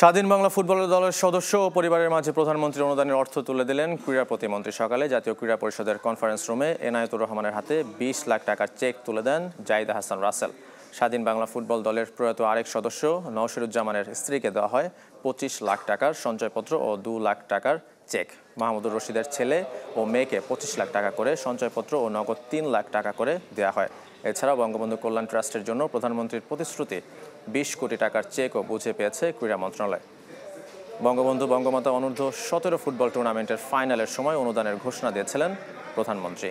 স্বাধীন বাংলা ফুটবল দলের সদস্য ও পরিবারের মাঝে প্রধানমন্ত্রীর অনুদানের অর্থ তুলে দিলেন ক্রীড়া প্রতিমন্ত্রী সকালে জাতীয় ক্রীড়া পরিষদের কনফারেন্স রুমে এনায়তুর রহমানের হাতে বিশ লাখ টাকার চেক তুলে দেন জাইদা হাসান রাসেল স্বাধীন বাংলা ফুটবল দলের প্রয়াত আরেক সদস্য নওশিরুজ্জামানের স্ত্রীকে দেওয়া হয় পঁচিশ লাখ টাকার সঞ্চয়পত্র ও দু লাখ টাকার চেক মাহমুদুর রশিদের ছেলে ও মেয়েকে পঁচিশ লাখ টাকা করে সঞ্চয়পত্র ও নগদ তিন লাখ টাকা করে দেওয়া হয় এছাড়া বঙ্গবন্ধু কল্যাণ ট্রাস্টের জন্য প্রধানমন্ত্রীর প্রতিশ্রুতি বিশ কোটি টাকার চেকও বুঝে পেয়েছে ক্রীড়া মন্ত্রণালয় বঙ্গবন্ধু বঙ্গমাতা অনূর্ধ্ব সতেরো ফুটবল টুর্নামেন্টের ফাইনালের সময় অনুদানের ঘোষণা দিয়েছিলেন প্রধানমন্ত্রী